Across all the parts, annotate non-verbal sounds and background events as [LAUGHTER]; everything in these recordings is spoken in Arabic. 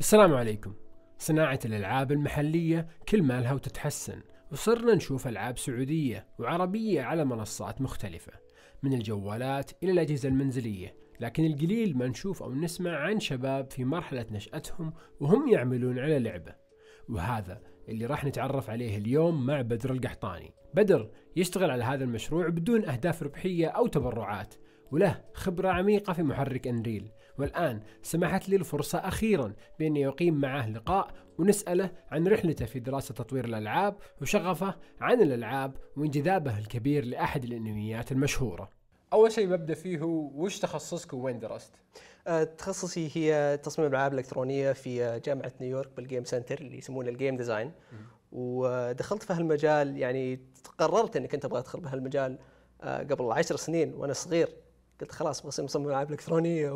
السلام عليكم صناعة الألعاب المحلية كل مالها وتتحسن وصرنا نشوف ألعاب سعودية وعربية على منصات مختلفة من الجوالات إلى الأجهزة المنزلية لكن القليل ما نشوف أو نسمع عن شباب في مرحلة نشأتهم وهم يعملون على لعبة وهذا اللي راح نتعرف عليه اليوم مع بدر القحطاني بدر يشتغل على هذا المشروع بدون أهداف ربحية أو تبرعات وله خبرة عميقة في محرك أنريل والآن سمحت لي الفرصة أخيرا بأني أقيم معه لقاء ونسأله عن رحلته في دراسة تطوير الألعاب وشغفه عن الألعاب وانجذابه الكبير لأحد الأنميات المشهورة أول شيء ببدأ فيه هو وش تخصصك وين درست؟ أه، تخصصي هي تصميم العاب الكترونيه في جامعه نيويورك بالجيم سنتر اللي يسمونه الجيم ديزاين ودخلت في هالمجال يعني قررت اني كنت ابغى ادخل بهالمجال أه، قبل عشر سنين وانا صغير قلت خلاص بصير مصمم العاب الكترونيه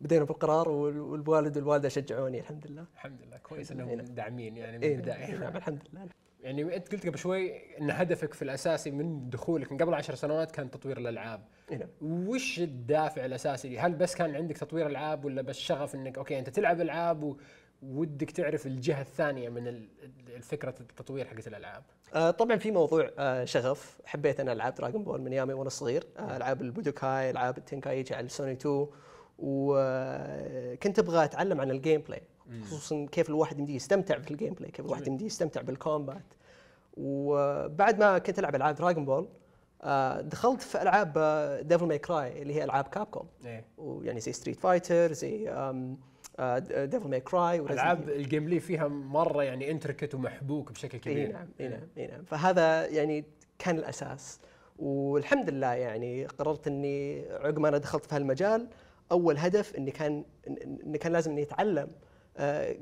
وبدينا بالقرار والوالد والوالده شجعوني الحمد لله الحمد لله كويس انهم داعمين يعني من إيه، البدايه إيه، نعم الحمد لله يعني انت قلت قبل شوي ان هدفك في الاساسي من دخولك من قبل عشر سنوات كان تطوير الالعاب. إيه، نعم. وش الدافع الاساسي؟ هل بس كان عندك تطوير العاب ولا بس شغف انك اوكي انت تلعب العاب ودك تعرف الجهه الثانيه من الفكره التطوير حقت الالعاب آه، طبعا في موضوع آه، شغف حبيت انا العاب دراجون بول من يامي وانا صغير آه، العاب البودوكاي العاب التنكايجي على السوني 2 وكنت ابغى اتعلم عن الجيم بلاي خصوصا كيف الواحد يمدي يستمتع في الجيم بلاي كيف الواحد يمدي يستمتع بالكومبات وبعد ما كنت العب العاب دراجون بول دخلت في العاب ديفل ماي كراي اللي هي العاب كابكوم إيه. ويعني زي ستريت فايتر زي ديفل ماي كراي العاب الجيم بلاي فيها مره يعني انتركت ومحبوك بشكل كبير اي نعم اي إيه. نعم اي نعم فهذا يعني كان الاساس والحمد لله يعني قررت اني عقب ما انا دخلت في هالمجال اول هدف اني كان اني كان لازم اني اتعلم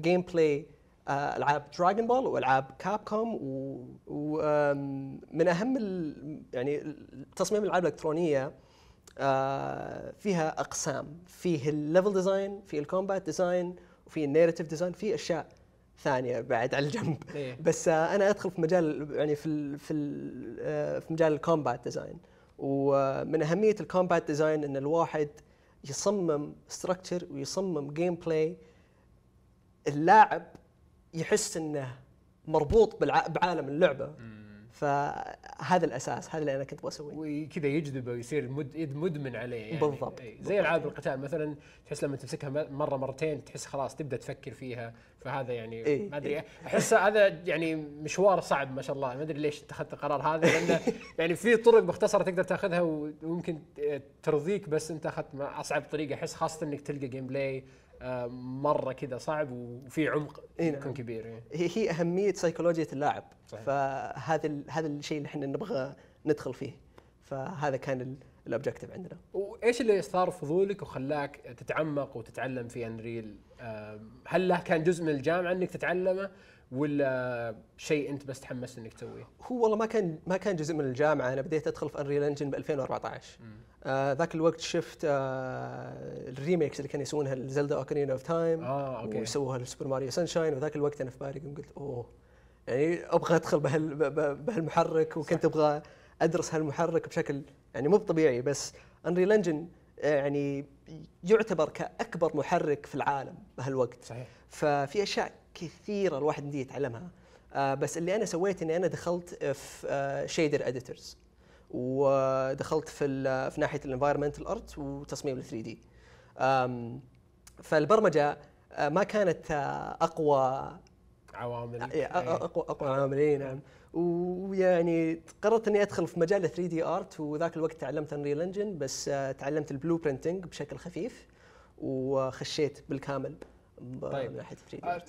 جيم آه، بلاي آه، العاب دراجون بول والعاب كاب كوم ومن اهم يعني تصميم الالعاب الالكترونيه آه، فيها اقسام فيه الليفل ديزاين في الكومبات ديزاين وفي النيرتيف ديزاين في اشياء ثانيه بعد على الجنب إيه. [LAUGHS] بس آه، انا ادخل في مجال يعني في الـ في الـ آه، في مجال الكومبات ديزاين ومن اهميه الكومبات ديزاين ان الواحد يصمم ستراكشر ويصمم جيم بلاي اللاعب يحس انه مربوط بعالم اللعبه فهذا الاساس هذا اللي انا كنت بسويه وكذا يجذبه ويصير مد مدمن عليه يعني بالضبط إيه، زي العاب القتال مثلا تحس لما تمسكها مره مرتين تحس خلاص تبدا تفكر فيها فهذا يعني إيه ما ادري إيه. احس هذا يعني مشوار صعب ما شاء الله ما ادري ليش اتخذت القرار هذا لانه [LAUGHS] يعني في طرق مختصره تقدر تاخذها وممكن ترضيك بس انت اخذت اصعب طريقه احس خاصه انك تلقى جيم بلاي مره كذا صعب وفي عمق يكون إيه، نعم. كبير إيه. هي هي اهميه سيكولوجيه اللاعب فهذا هذا الشيء اللي احنا نبغى ندخل فيه فهذا كان الاوبجيكتيف عندنا وايش اللي صار فضولك وخلاك تتعمق وتتعلم في انريل هل له كان جزء من الجامعه انك تتعلمه ولا شيء انت بس تحمست انك تسويه؟ هو والله ما كان ما كان جزء من الجامعه انا بديت ادخل في انريل انجن ب 2014 آه ذاك الوقت شفت آه الريميكس اللي كانوا يسوونها لزلدا اوكرين اوف تايم اه اوكي ويسووها لسوبر ماريو سانشاين وذاك الوقت انا في بالي قلت اوه يعني ابغى ادخل بهال بهالمحرك وكنت ابغى ادرس هالمحرك بشكل يعني مو طبيعي بس انريل انجن آه، يعني يعتبر كاكبر محرك في العالم بهالوقت صحيح ففي اشياء كثيره الواحد بده يتعلمها آه، بس اللي انا سويت اني انا دخلت آه، في آه، شيدر اديتورز ودخلت في في ناحيه الانفايرمنتال ارت وتصميم ال 3 دي فالبرمجه ما كانت اقوى عوامل اقوى اقوى عوامل اي نعم ويعني قررت اني ادخل في مجال 3 دي ارت وذاك الوقت تعلمت انريل انجن بس تعلمت البلو برنتنج بشكل خفيف وخشيت بالكامل طيب ناحيه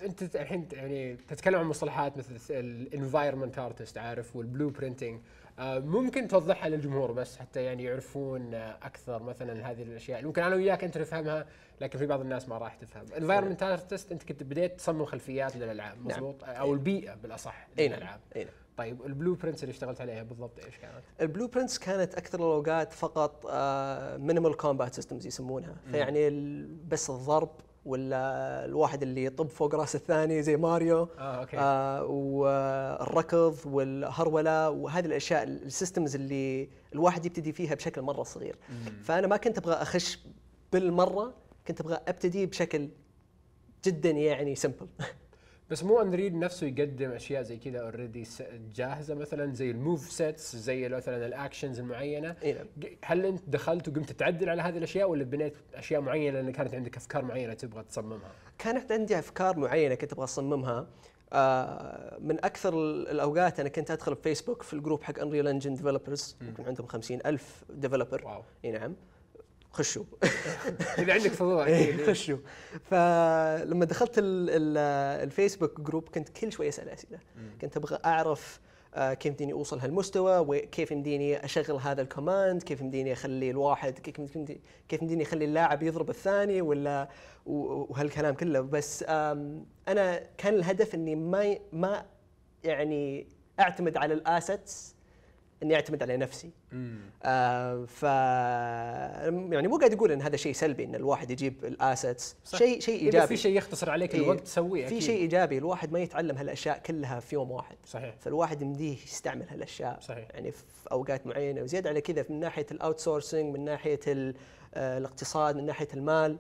انت الحين يعني تتكلم عن مصطلحات مثل الانفايرمنت ارتست عارف والبلو برينتنج آه، ممكن توضحها للجمهور بس حتى يعني يعرفون اكثر مثلا هذه الاشياء ممكن انا وياك انت نفهمها لكن في بعض الناس ما راح تفهم انفايرمنت ارتست انت كنت بديت تصمم خلفيات للالعاب مضبوط نعم. او إيه. البيئه بالاصح إيه، للالعاب نعم. اي نعم. طيب البلو برنتس اللي اشتغلت عليها بالضبط ايش كانت؟ البلو برنتس كانت اكثر الاوقات فقط مينيمال كومبات سيستمز يسمونها، فيعني بس الضرب ولا الواحد اللي يطب فوق راس الثاني زي ماريو آه، أوكي. آه، والركض والهروله وهذه الاشياء السيستمز اللي الواحد يبتدي فيها بشكل مره صغير مم. فانا ما كنت ابغى اخش بالمره كنت ابغى ابتدي بشكل جدا يعني سمبل [LAUGHS] بس مو انريل نفسه يقدم اشياء زي كذا اوريدي جاهزه مثلا زي الموف سيتس زي مثلا الاكشنز المعينه إيه. نعم. هل انت دخلت وقمت تعدل على هذه الاشياء ولا بنيت اشياء معينه لان كانت عندك افكار معينه تبغى تصممها؟ كانت عندي افكار معينه كنت ابغى اصممها آه من اكثر الاوقات انا كنت ادخل فيسبوك في الجروب حق انريل انجن ديفلوبرز يمكن عندهم 50000 ديفلوبر اي نعم خشوا [LAUGHS] اللي عندك فضول [LAUGHS] إيه، خشوا فلما دخلت الفيسبوك جروب كنت كل شوي اسال اسئله كنت ابغى اعرف آه، كيف مديني اوصل هالمستوى وكيف مديني اشغل هذا الكوماند كيف مديني اخلي الواحد كيف مديني اخلي اللاعب يضرب الثاني ولا وهالكلام كله بس انا كان الهدف اني ما ما يعني اعتمد على الاسيتس اني اعتمد على نفسي آه ف يعني مو قاعد اقول ان هذا شيء سلبي ان الواحد يجيب الاسيتس شيء شيء ايجابي في شيء يختصر عليك الوقت إيه. تسويه في شيء ايجابي الواحد ما يتعلم هالاشياء كلها في يوم واحد صحيح فالواحد يمديه يستعمل هالاشياء صحيح يعني في اوقات معينه وزياده على كذا من ناحيه الاوت سورسنج من ناحيه آه، الاقتصاد من ناحيه المال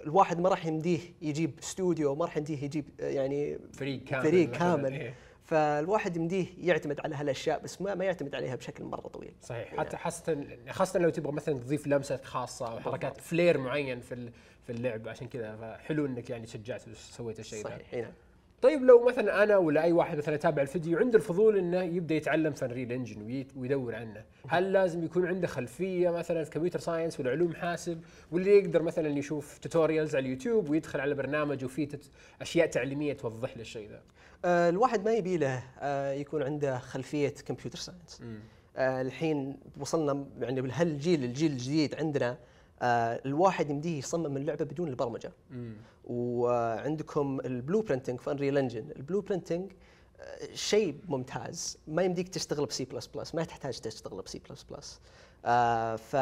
الواحد ما راح يمديه يجيب استوديو ما راح يمديه يجيب آه، يعني فريق كامل فريق كامل إيه. فالواحد مديه يعتمد على هالاشياء بس ما ما يعتمد عليها بشكل مره طويل صحيح يعني حتى خاصه خاصه لو تبغى مثلا تضيف لمسه خاصه او حركات فلير معين في في اللعب عشان كذا فحلو انك يعني شجعت سويت الشيء صحيح نعم طيب لو مثلا انا ولا اي واحد مثلا يتابع الفيديو عنده الفضول انه يبدا يتعلم في انريل انجن ويدور عنه، هل لازم يكون عنده خلفيه مثلا في كمبيوتر ساينس ولا علوم حاسب واللي يقدر مثلا يشوف توتوريالز على اليوتيوب ويدخل على برنامج وفيه اشياء تعليميه توضح له الشيء ذا؟ آه الواحد ما يبي له آه يكون عنده خلفيه كمبيوتر ساينس. آه الحين وصلنا يعني بهالجيل الجيل الجديد عندنا آه، الواحد يمديه يصمم اللعبه بدون البرمجه وعندكم البلو برنتنج في انريل انجن البلو برنتنج آه، شيء ممتاز ما يمديك تشتغل بسي بلس بلس ما تحتاج تشتغل بسي بلس بلس آه ف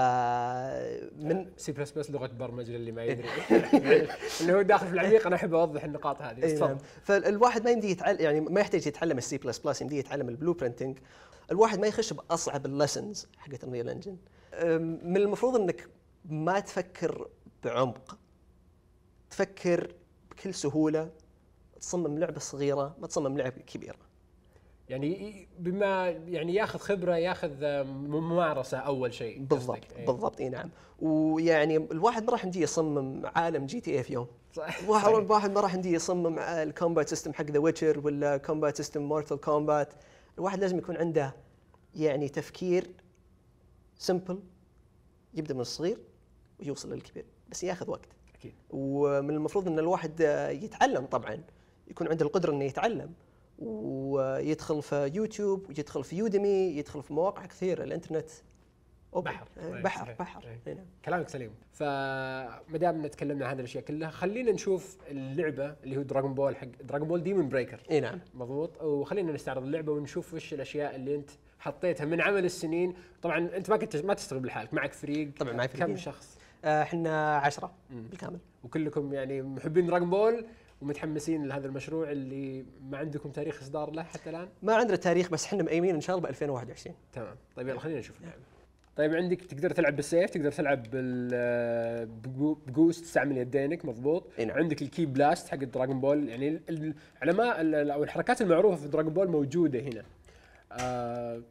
من سي بلس بلس لغه برمجه للي ما يدري [LAUGHS] [LAUGHS] اللي هو داخل في العميق انا احب اوضح النقاط هذه إيه نعم. فالواحد ما يمديه يتعلم يعني ما يحتاج يتعلم السي بلس بلس يمديه يتعلم البلو برنتنج الواحد ما يخش باصعب الليسنز حقت الريل انجن آه، من المفروض انك ما تفكر بعمق تفكر بكل سهوله تصمم لعبه صغيره ما تصمم لعبه كبيره يعني بما يعني ياخذ خبره ياخذ آه، ممارسه اول شيء بالضبط أيه. بالضبط اي نعم ويعني الواحد ما راح نجي يصمم عالم جي تي اي في يوم صحيح الواحد ما راح نجي يصمم الكومبات سيستم حق ذا ويتشر ولا كومبات سيستم مورتال كومبات الواحد لازم يكون عنده يعني تفكير سمبل يبدا من الصغير ويوصل للكبير بس ياخذ وقت اكيد ومن المفروض ان الواحد يتعلم طبعا يكون عنده القدره انه يتعلم ويدخل في يوتيوب ويدخل في يودمي يدخل في مواقع كثيره الانترنت أوبن. بحر إيه، طيب، بحر صحيح. بحر هنا. إيه. إيه، نعم. كلامك سليم فما دامنا تكلمنا عن هذه الاشياء كلها خلينا نشوف اللعبه اللي هو دراغون بول حق دراغون بول ديمون بريكر اي نعم مضبوط وخلينا نستعرض اللعبه ونشوف وش الاشياء اللي انت حطيتها من عمل السنين طبعا انت ما كنت ما تشتغل لحالك معك فريق طبعا معك فريق كم شخص آه، احنا عشرة بالكامل وكلكم يعني محبين دراغون بول ومتحمسين لهذا المشروع اللي ما عندكم تاريخ اصدار له حتى الان؟ ما عندنا تاريخ بس احنا مأيمين ان شاء الله ب 2021 تمام طيب يلا خلينا نشوف نعم. اللعبه طيب عندك تقدر تلعب بالسيف تقدر تلعب آه، بجوست تستعمل يدينك مضبوط إيه عندك الكي بلاست حق دراغون بول يعني العلماء او الحركات المعروفه في دراغون بول موجوده هنا آه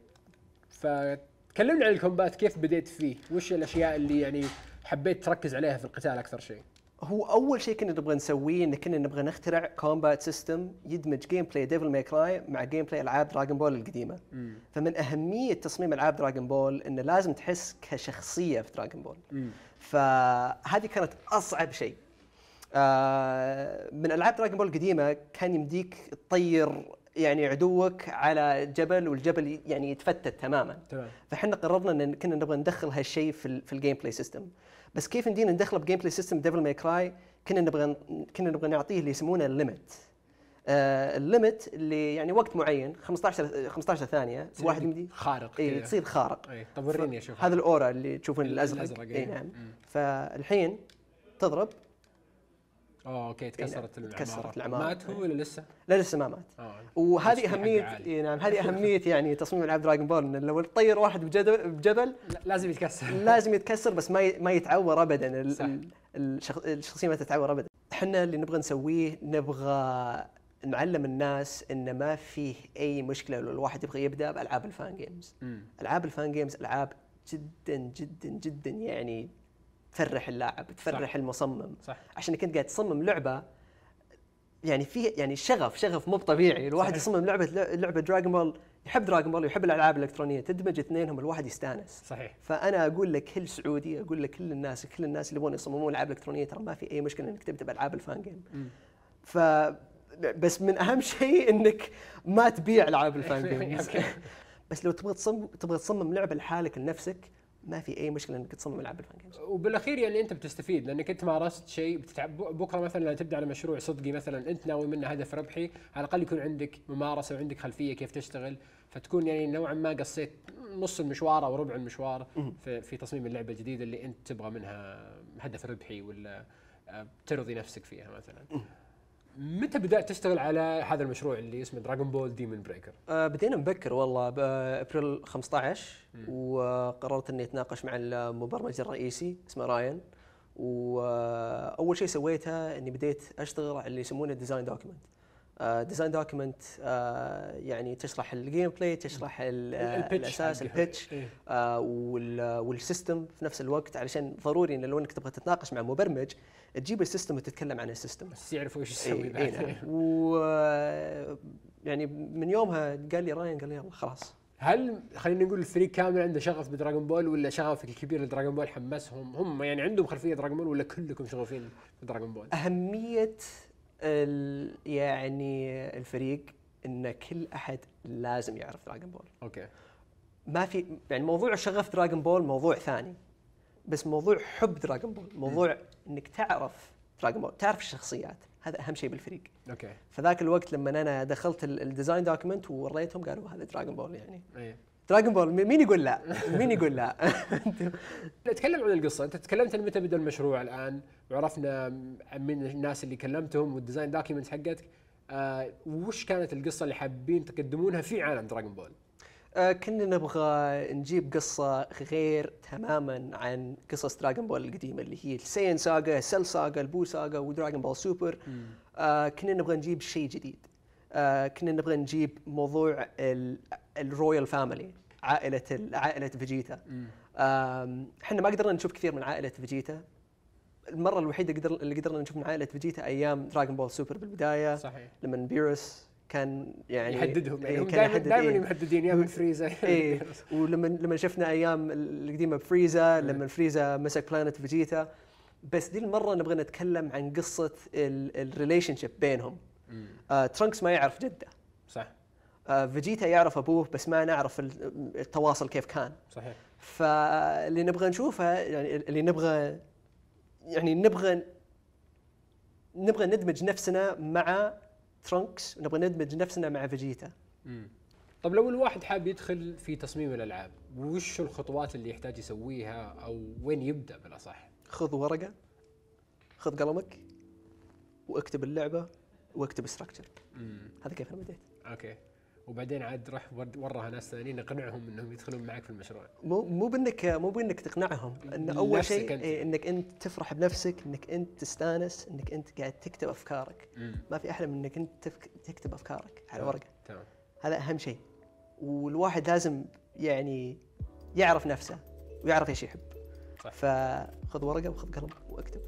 فتكلمنا عن الكومبات كيف بديت فيه وش الاشياء اللي يعني حبيت تركز عليها في القتال اكثر شيء هو اول شيء كنا نبغى نسويه ان كنا نبغى نخترع كومبات سيستم يدمج جيم بلاي ديفل ماي كراي مع جيم بلاي العاب دراجون بول القديمه مم. فمن اهميه تصميم العاب دراجون بول انه لازم تحس كشخصيه في دراجون بول مم. فهذه كانت اصعب شيء آه من العاب دراجون بول القديمه كان يمديك تطير يعني عدوك على جبل والجبل يعني يتفتت تماما تمام فاحنا قررنا ان كنا نبغى ندخل هالشيء في, في الجيم بلاي سيستم بس كيف ندينا ندخله بجيم بلاي سيستم ديفل ماي كراي كنا نبغى كنا نبغى نعطيه اللي يسمونه الليمت الليمت آه، اللي يعني وقت معين 15 15 ثانيه واحد يمدي خارق اي إيه. تصير خارق اي طب وريني اشوف هذا الاورا اللي تشوفون الازرق, الأزرق اي إيه، نعم مم. فالحين تضرب اوه اوكي إيه، تكسرت العماره تكسرت العماره مات هو ولا لسه؟ لا لسه ما مات آه، وهذه اهميه اي نعم هذه [LAUGHS] اهميه يعني تصميم العاب دراجون بول انه لو تطير واحد بجبل, بجبل لازم يتكسر [LAUGHS] لازم يتكسر بس ما ما يتعور ابدا صح. الشخصيه ما تتعور ابدا احنا اللي نبغى نسويه نبغى نعلم الناس ان ما فيه اي مشكله لو الواحد يبغى يبدا بالعاب الفان جيمز العاب الفان جيمز العاب جدا جدا جدا يعني تفرح اللاعب تفرح صح. المصمم صح. عشان كنت قاعد تصمم لعبه يعني في يعني شغف شغف مو طبيعي الواحد صحيح. يصمم لعبه لعبه دراجون بول يحب دراجون بول ويحب الالعاب الالكترونيه تدمج اثنينهم الواحد يستانس صحيح فانا اقول لكل سعودي اقول لكل الناس كل الناس اللي يبغون يصممون العاب الكترونيه ترى ما في اي مشكله انك تبدا بالعاب الفان جيم ف بس من اهم شيء [LAUGHS] انك ما تبيع العاب الفان [LAUGHS] جيم بس لو تبغى تصمم تبغى تصمم لعبه لحالك لنفسك ما في اي مشكله انك تصمم العاب بالفان جيمز وبالاخير يعني انت بتستفيد لانك انت مارست شيء بتتعب بكره مثلا لما تبدا على مشروع صدقي مثلا انت ناوي منه هدف ربحي على الاقل يكون عندك ممارسه وعندك خلفيه كيف تشتغل فتكون يعني نوعا ما قصيت نص المشوار او ربع المشوار في, في تصميم اللعبه الجديده اللي انت تبغى منها هدف ربحي ولا آه، ترضي نفسك فيها مثلا متى بدات تشتغل على هذا المشروع اللي اسمه دراغون بول ديمون بريكر؟ آه بدينا مبكر والله بابريل آه، 15 مم. وقررت اني اتناقش مع المبرمج الرئيسي اسمه راين واول شيء سويته اني بديت اشتغل على اللي يسمونه ديزاين دوكيمنت ديزاين آه، دوكيمنت آه، يعني تشرح الجيم بلاي تشرح آه، الاساس البيتش إيه. والسيستم في نفس الوقت علشان ضروري ان لو انك تبغى تتناقش مع مبرمج تجيب السيستم وتتكلم عن السيستم بس يعرفوا ايش يسوي إيه، إيه، بعد نعم. [LAUGHS] و يعني من يومها قال لي راين قال لي يلا خلاص هل خلينا نقول الفريق كامل عنده شغف بدراغون بول ولا شغفك الكبير لدراغون بول حمسهم هم يعني عندهم خلفيه دراغون بول ولا كلكم شغوفين بدراغون بول؟ اهميه يعني الفريق ان كل احد لازم يعرف دراجون بول اوكي ما في يعني موضوع شغف دراجون بول موضوع ثاني بس موضوع حب دراجون بول موضوع م. انك تعرف دراجون بول تعرف الشخصيات هذا اهم شيء بالفريق اوكي فذاك الوقت لما انا دخلت الديزاين دوكيمنت ووريتهم قالوا هذا دراجون بول يعني أيه. دراجون بول مين يقول لا؟ مين يقول لا؟ نتكلم عن القصه، انت تكلمت عن متى بدا المشروع الان وعرفنا من الناس اللي كلمتهم والديزاين دوكيمنت حقتك آه وش كانت القصه اللي حابين تقدمونها في عالم دراجون بول؟ آه كنا نبغى نجيب قصه غير تماما عن قصص دراجون بول القديمه اللي هي السين ساجا، السيل ساجا، البو ساجا ودراجون بول سوبر آه كنا نبغى نجيب شيء جديد آه، كنا نبغى نجيب موضوع الرويال فاميلي عائله عائله فيجيتا احنا ما قدرنا نشوف كثير من عائله فيجيتا المره الوحيده قدر اللي قدرنا نشوف من عائله فيجيتا ايام دراغون بول سوبر بالبدايه صحيح لما بيروس كان يعني يحددهم إيه، يعني كان دائما دائما يحددين إيه. يا من فريزا اي ولما لما شفنا ايام القديمه بفريزا إيه. لما فريزا مسك بلانت فيجيتا بس دي المره نبغى نتكلم عن قصه الريليشن شيب بينهم آه ترانكس ما يعرف جده صح آه فيجيتا يعرف ابوه بس ما نعرف التواصل كيف كان صحيح فاللي نبغى نشوفه يعني اللي نبغى يعني نبغى نبغى ندمج نفسنا مع ترانكس نبغى ندمج نفسنا مع فيجيتا طب لو الواحد حاب يدخل في تصميم الالعاب وش الخطوات اللي يحتاج يسويها او وين يبدا بالاصح خذ ورقه خذ قلمك واكتب اللعبه واكتب ستراكشر هذا كيف انا بديت اوكي وبعدين عاد راح وراها ناس ثانيين اقنعهم انهم يدخلون معك في المشروع مو مو بانك مو بانك تقنعهم ان اول شيء إيه انك انت تفرح بنفسك انك انت تستانس انك انت قاعد تكتب افكارك مم. ما في احلى من انك انت تكتب افكارك على ورقه تمام هذا اهم شيء والواحد لازم يعني يعرف نفسه ويعرف ايش يحب صح. فخذ ورقه وخذ قلم واكتب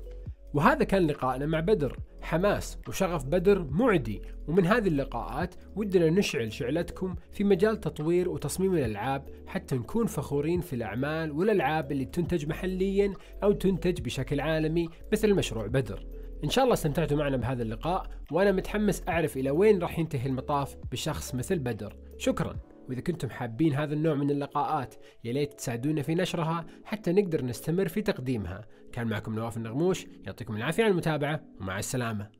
وهذا كان لقائنا مع بدر حماس وشغف بدر معدي ومن هذه اللقاءات ودنا نشعل شعلتكم في مجال تطوير وتصميم الألعاب حتى نكون فخورين في الأعمال والألعاب اللي تنتج محليا أو تنتج بشكل عالمي مثل مشروع بدر إن شاء الله استمتعتوا معنا بهذا اللقاء وأنا متحمس أعرف إلى وين راح ينتهي المطاف بشخص مثل بدر شكراً وإذا كنتم حابين هذا النوع من اللقاءات يا ليت تساعدونا في نشرها حتى نقدر نستمر في تقديمها كان معكم نواف النغموش يعطيكم العافية على المتابعة ومع السلامة